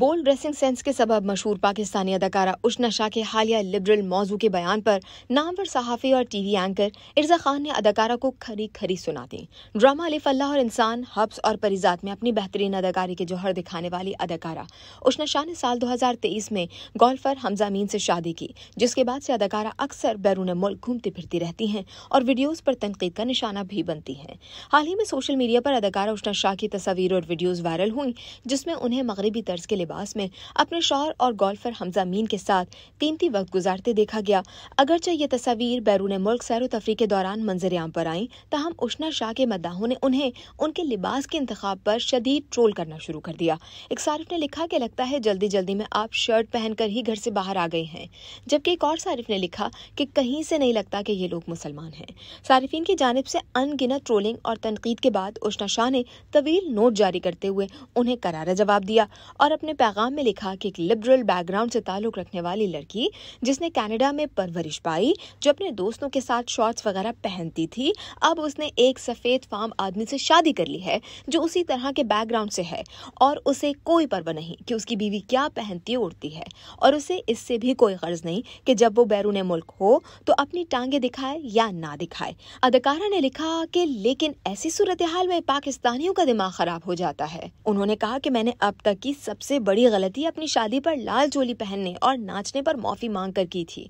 bold dressing sense के सबब मशहूर पाकिस्तानी अदाकारा उशना शाह के हालिया लिबरल मौजू के बयान पर नामवर सहाफ़ी और टीवी एंकर इर्जा खान ने अदाकारा को खरी खरी सुना दी ड्रामा अलिफ अल्लाह और इंसान हब्स और परिजात में अपनी बेहतरीन अदाकारी के जौहर दिखाने वाली अदाकारा उशना शाह ने साल दो हज़ार तेईस में गोल्फर हमजा मीन से शादी की जिसके बाद से अदाकारा अक्सर बैरून मुल्क घूमती फिरती रहती हैं और वीडियोज़ पर तनकीद का निशाना भी बनती हैं हाल ही में सोशल मीडिया पर अदाकारा उशना शाह की तस्वीर और वीडियोज़ वायरल हुई जिसमें उन्हें मगरबी तर्ज के लिबास में अपने शोहर और गोल्फर हमजा मीन के साथ कीमती वक्त गुजारते देखा गया अगरचे ये तस्वीर बैरून मुल्क सैर तफरी के दौरान मंजर आम पर आई तहम उश्ना शाह के मद्दाहों ने उन्हें उनके लिबास के इंतखब पर शदीद ट्रोल करना शुरू कर दिया एक सारिफ ने लिखा कि लगता है जल्दी जल्दी में आप शर्ट पहनकर ही घर से बाहर आ गए हैं जबकि एक और सारिफ ने लिखा कि कहीं से नहीं लगता कि ये लोग मुसलमान हैं सारिफिन की जानब से अनगिनत ट्रोलिंग और तनकीद के बाद उश्ना शाह ने तवील नोट जारी करते हुए उन्हें करारा जवाब दिया और अपने पैगाम में लिखा कि एक लिबरल बैकग्राउंड से ताल्लुक़ रखने वाली लड़की जिसने कनाडा में परवरिश पाई जो अपने दोस्तों के साथ शॉर्ट्स वगैरह पहनती थी अब उसने एक सफ़ेद फार्म आदमी से शादी कर ली है जो उसी तरह के बैकग्राउंड से है और उसे कोई परवाह नहीं कि उसकी बीवी क्या पहनती उड़ती है और उसे इससे भी कोई गर्ज नहीं कि जब वो बैरून मुल्क हो तो अपनी टांगे दिखाए या ना दिखाए अदकारा ने लिखा कि लेकिन ऐसी सूरत हाल में पाकिस्तानियों का दिमाग खराब हो जाता है उन्होंने कहा कि मैंने अब तक की सबसे सबसे बड़ी गलती अपनी शादी पर लाल चोली पहनने और नाचने पर माफ़ी मांग कर की थी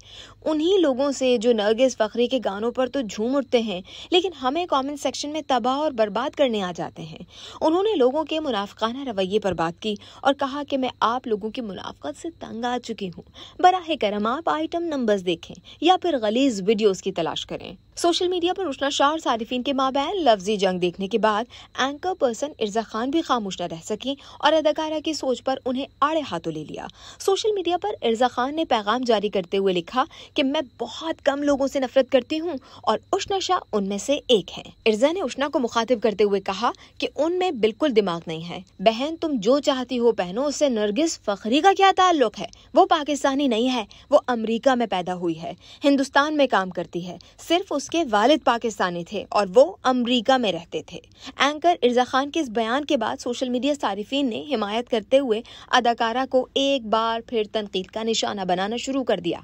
उन्हीं लोगों से जो नरगिस फखरी के गानों पर तो झूम उठते हैं लेकिन हमें कमेंट सेक्शन में तबाह और बर्बाद करने आ जाते हैं उन्होंने लोगों के मुनाफाना रवैये पर बात की और कहा कि मैं आप लोगों की मुनाफत से तंग आ चुकी हूँ बराह करम आप आइटम नंबर्स देखें या फिर गलीज वीडियोज़ की तलाश करें सोशल मीडिया पर रोशना शाह और सारिफिन के माबैन लफ्जी जंग देखने के बाद एंकर पर्सन इर्जा खान भी खामोश न रह सकी और अदाकारा की सोच पर उन्हें आड़े हाथों ले लिया सोशल मीडिया पर इर्जा खान ने पैगाम जारी करते हुए लिखा कि मैं बहुत कम लोगों से नफरत करती हूँ और उष्णा शाह उनमें से एक है इर्जा ने उष्णा को मुखातिब करते हुए कहा कि उनमें बिल्कुल दिमाग नहीं है बहन तुम जो चाहती हो पहनो उससे नरगिस फखरी का क्या ताल्लुक है वो पाकिस्तानी नहीं है वो अमरीका में पैदा हुई है हिंदुस्तान में काम करती है सिर्फ उसके वालिद पाकिस्तानी थे और वो अमरीका में रहते थे एंकर इर्जा खान के इस बयान के बाद सोशल मीडिया सार्फिन ने हिमायत करते हुए अदाकारा को एक बार फिर तनकीद का निशाना बनाना शुरू कर दिया